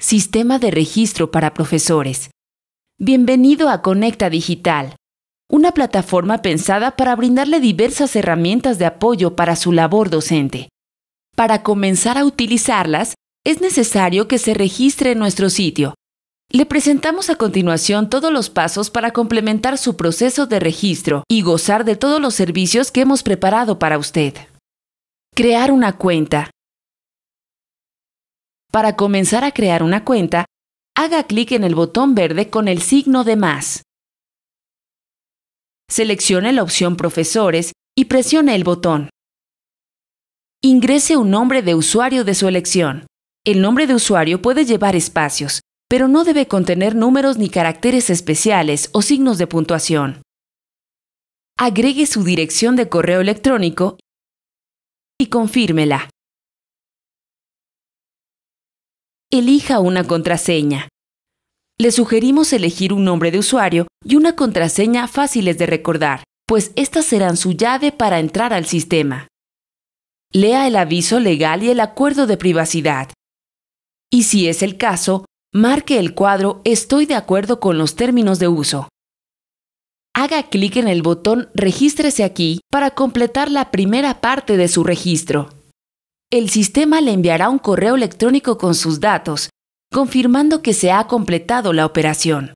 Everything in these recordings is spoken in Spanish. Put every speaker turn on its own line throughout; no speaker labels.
Sistema de Registro para Profesores. Bienvenido a Conecta Digital, una plataforma pensada para brindarle diversas herramientas de apoyo para su labor docente. Para comenzar a utilizarlas, es necesario que se registre en nuestro sitio. Le presentamos a continuación todos los pasos para complementar su proceso de registro y gozar de todos los servicios que hemos preparado para usted. Crear una cuenta. Para comenzar a crear una cuenta, haga clic en el botón verde con el signo de más.
Seleccione la opción Profesores y presione
el botón. Ingrese un nombre de usuario de su elección. El nombre de usuario puede llevar espacios, pero no debe contener números ni caracteres especiales o signos de puntuación. Agregue su dirección de correo
electrónico y confírmela.
elija una contraseña. Le sugerimos elegir un nombre de usuario y una contraseña fáciles de recordar, pues estas serán su llave para entrar al sistema. Lea el aviso legal y el acuerdo de privacidad. Y si es el caso, marque el cuadro Estoy de acuerdo con los términos de uso. Haga clic en el botón Regístrese aquí para completar la primera parte de su registro el sistema le enviará un correo electrónico con sus datos, confirmando que se ha completado la operación.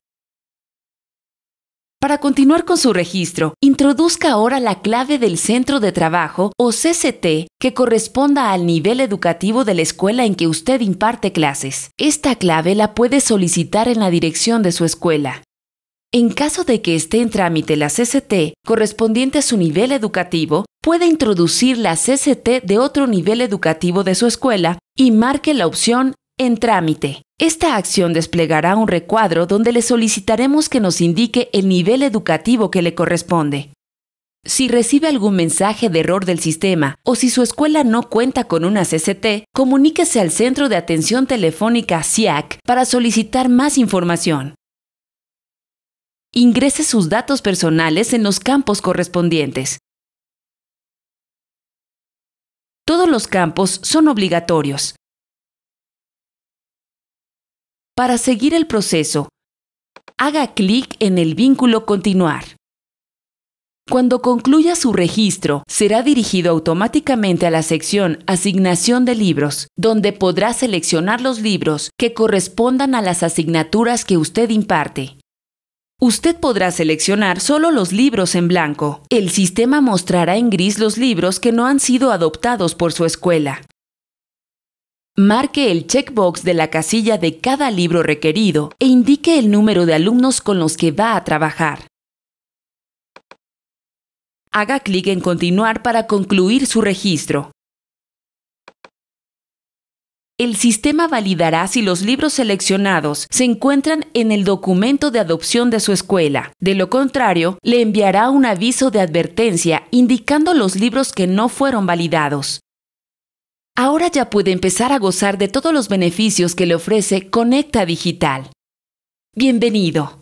Para continuar con su registro, introduzca ahora la clave del centro de trabajo o CCT que corresponda al nivel educativo de la escuela en que usted imparte clases. Esta clave la puede solicitar en la dirección de su escuela. En caso de que esté en trámite la CCT correspondiente a su nivel educativo, puede introducir la CCT de otro nivel educativo de su escuela y marque la opción en trámite. Esta acción desplegará un recuadro donde le solicitaremos que nos indique el nivel educativo que le corresponde. Si recibe algún mensaje de error del sistema o si su escuela no cuenta con una CCT, comuníquese al Centro de Atención Telefónica CIAC para solicitar más información ingrese sus datos personales en los campos correspondientes.
Todos los campos son obligatorios. Para seguir el proceso, haga
clic en el vínculo Continuar. Cuando concluya su registro, será dirigido automáticamente a la sección Asignación de libros, donde podrá seleccionar los libros que correspondan a las asignaturas que usted imparte. Usted podrá seleccionar solo los libros en blanco. El sistema mostrará en gris los libros que no han sido adoptados por su escuela. Marque el checkbox de la casilla de cada libro requerido e indique el número de alumnos con los que va a trabajar. Haga clic en Continuar para concluir su registro el sistema validará si los libros seleccionados se encuentran en el documento de adopción de su escuela. De lo contrario, le enviará un aviso de advertencia indicando los libros que no fueron validados. Ahora ya puede empezar a gozar de todos los beneficios que le ofrece Conecta Digital. Bienvenido.